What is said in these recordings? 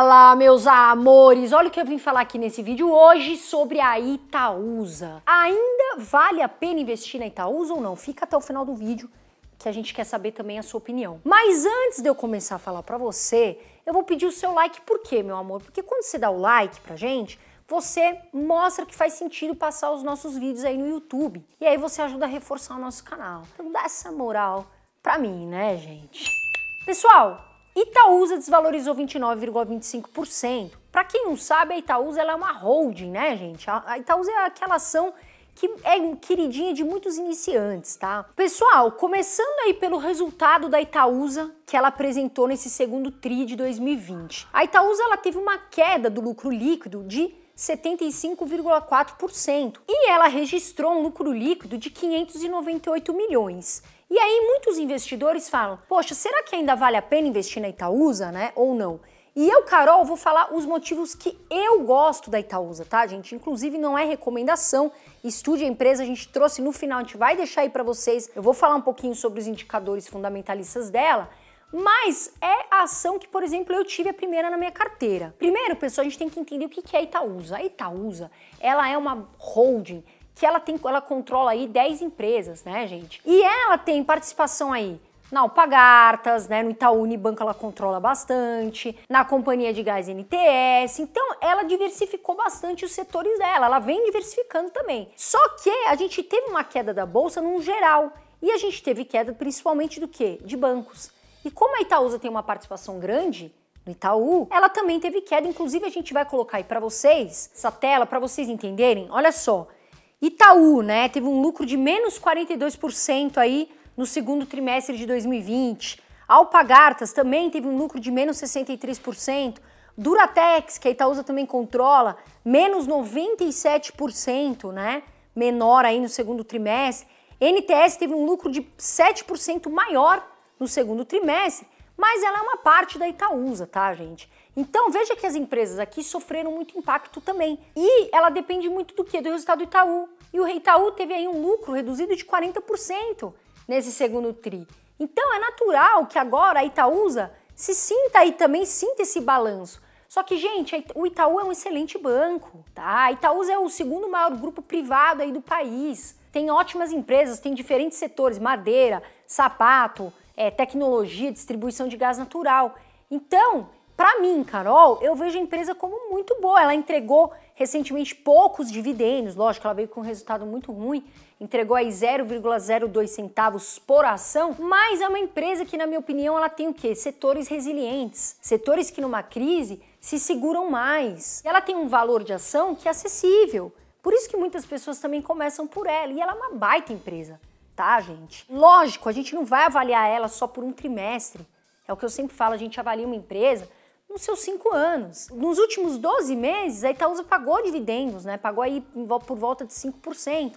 Fala, meus amores! Olha o que eu vim falar aqui nesse vídeo hoje sobre a Itaúsa. Ainda vale a pena investir na Itaúsa ou não? Fica até o final do vídeo que a gente quer saber também a sua opinião. Mas antes de eu começar a falar para você, eu vou pedir o seu like. Por quê, meu amor? Porque quando você dá o like pra gente, você mostra que faz sentido passar os nossos vídeos aí no YouTube. E aí você ajuda a reforçar o nosso canal. Então dá essa moral pra mim, né, gente? Pessoal, Itaúsa desvalorizou 29,25%. Para quem não sabe, a Itaúsa é uma holding, né, gente? A Itaúsa é aquela ação que é queridinha de muitos iniciantes, tá? Pessoal, começando aí pelo resultado da Itaúsa que ela apresentou nesse segundo TRI de 2020. A Itaúsa ela teve uma queda do lucro líquido de 75,4% e ela registrou um lucro líquido de 598 milhões. E aí muitos investidores falam: "Poxa, será que ainda vale a pena investir na Itaúsa, né? Ou não?" E eu, Carol, vou falar os motivos que eu gosto da Itaúsa, tá, gente? Inclusive não é recomendação, estude a empresa, a gente trouxe no final, a gente vai deixar aí para vocês. Eu vou falar um pouquinho sobre os indicadores fundamentalistas dela, mas é a ação que, por exemplo, eu tive a primeira na minha carteira. Primeiro, pessoal, a gente tem que entender o que é a Itaúsa. A Itaúsa, ela é uma holding que ela tem, ela controla aí 10 empresas, né, gente? E ela tem participação aí na Alpagartas, né, no Itaú Unibanco ela controla bastante, na Companhia de Gás NTS. Então, ela diversificou bastante os setores dela, ela vem diversificando também. Só que a gente teve uma queda da bolsa num geral, e a gente teve queda principalmente do que? De bancos. E como a Itaúsa tem uma participação grande, no Itaú, ela também teve queda. Inclusive, a gente vai colocar aí para vocês essa tela para vocês entenderem. Olha só, Itaú, né, teve um lucro de menos 42% aí no segundo trimestre de 2020. Alpagartas também teve um lucro de menos 63%. Duratex, que a Itaúsa também controla, menos 97%, né? Menor aí no segundo trimestre. NTS teve um lucro de 7% maior no segundo trimestre, mas ela é uma parte da Itaúsa, tá, gente? Então veja que as empresas aqui sofreram muito impacto também. E ela depende muito do que? Do resultado do Itaú. E o Itaú teve aí um lucro reduzido de 40% nesse segundo TRI. Então é natural que agora a Itaúsa se sinta aí também, sinta esse balanço. Só que, gente, o Itaú é um excelente banco, tá? A Itaúsa é o segundo maior grupo privado aí do país. Tem ótimas empresas, tem diferentes setores, madeira, sapato, é, tecnologia, distribuição de gás natural. Então, para mim, Carol, eu vejo a empresa como muito boa. Ela entregou recentemente poucos dividendos, lógico, ela veio com um resultado muito ruim, entregou aí 0,02 centavos por ação, mas é uma empresa que, na minha opinião, ela tem o quê? Setores resilientes, setores que numa crise se seguram mais. Ela tem um valor de ação que é acessível. Por isso que muitas pessoas também começam por ela, e ela é uma baita empresa tá, gente? Lógico, a gente não vai avaliar ela só por um trimestre. É o que eu sempre falo, a gente avalia uma empresa nos seus cinco anos. Nos últimos 12 meses, a Itaúsa tá pagou dividendos, né? Pagou aí por volta de 5%.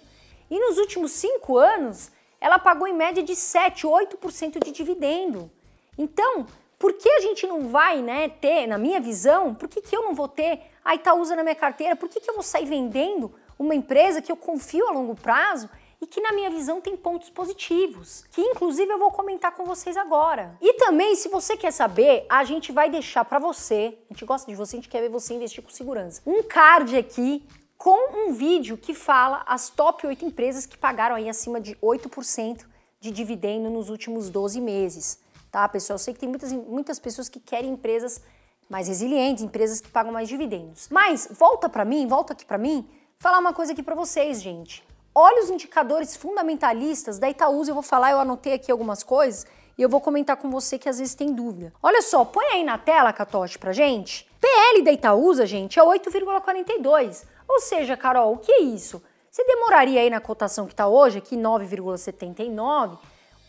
E nos últimos cinco anos, ela pagou em média de 7, 8% de dividendo. Então, por que a gente não vai né, ter, na minha visão, por que, que eu não vou ter a Itaúsa tá na minha carteira? Por que, que eu vou sair vendendo uma empresa que eu confio a longo prazo e que, na minha visão, tem pontos positivos, que inclusive eu vou comentar com vocês agora. E também, se você quer saber, a gente vai deixar para você, a gente gosta de você, a gente quer ver você investir com segurança, um card aqui com um vídeo que fala as top 8 empresas que pagaram aí acima de 8% de dividendo nos últimos 12 meses. Tá, pessoal? Eu sei que tem muitas, muitas pessoas que querem empresas mais resilientes, empresas que pagam mais dividendos. Mas volta para mim, volta aqui para mim, falar uma coisa aqui para vocês, gente. Olha os indicadores fundamentalistas da Itaúsa, eu vou falar, eu anotei aqui algumas coisas e eu vou comentar com você que às vezes tem dúvida. Olha só, põe aí na tela, Catote, pra gente. PL da Itaúsa, gente, é 8,42. Ou seja, Carol, o que é isso? Você demoraria aí na cotação que está hoje, aqui 9,79,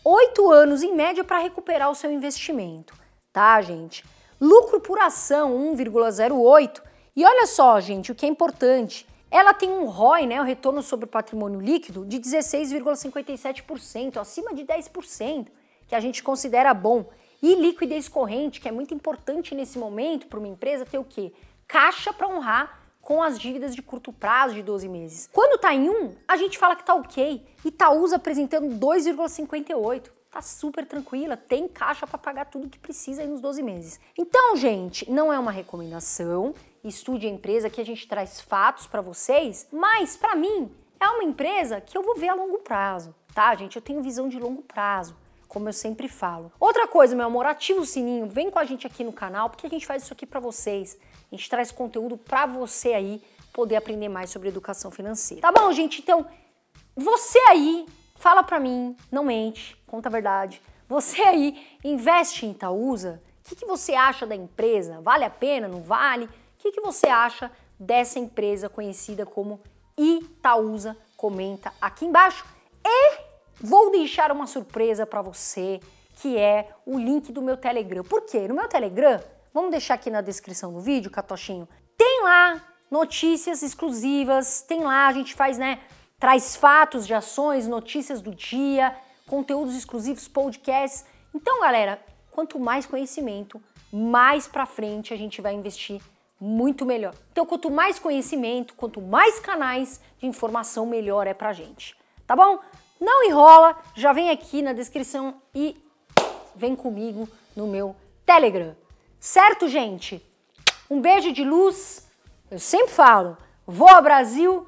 oito anos em média para recuperar o seu investimento, tá, gente? Lucro por ação 1,08. E olha só, gente, o que é importante, ela tem um ROI, né, o retorno sobre o patrimônio líquido, de 16,57%, acima de 10%, que a gente considera bom. E liquidez corrente, que é muito importante nesse momento para uma empresa ter o quê? Caixa para honrar com as dívidas de curto prazo de 12 meses. Quando está em 1, um, a gente fala que está ok. Itaúsa apresentando 2,58 tá super tranquila, tem caixa para pagar tudo que precisa aí nos 12 meses. Então, gente, não é uma recomendação, estude a empresa que a gente traz fatos para vocês, mas para mim é uma empresa que eu vou ver a longo prazo, tá, gente? Eu tenho visão de longo prazo como eu sempre falo. Outra coisa, meu amor, ativa o sininho, vem com a gente aqui no canal, porque a gente faz isso aqui para vocês. A gente traz conteúdo para você aí poder aprender mais sobre educação financeira. Tá bom, gente? Então, você aí Fala pra mim, não mente, conta a verdade. Você aí investe em Itaúsa? O que, que você acha da empresa? Vale a pena, não vale? O que, que você acha dessa empresa conhecida como Itaúsa? Comenta aqui embaixo. E vou deixar uma surpresa para você, que é o link do meu Telegram. Por quê? No meu Telegram, vamos deixar aqui na descrição do vídeo, Catochinho, tem lá notícias exclusivas, tem lá, a gente faz, né, Traz fatos de ações, notícias do dia, conteúdos exclusivos, podcasts. Então, galera, quanto mais conhecimento, mais para frente a gente vai investir muito melhor. Então, quanto mais conhecimento, quanto mais canais de informação, melhor é pra gente. Tá bom? Não enrola, já vem aqui na descrição e vem comigo no meu Telegram. Certo, gente? Um beijo de luz. Eu sempre falo, vou ao Brasil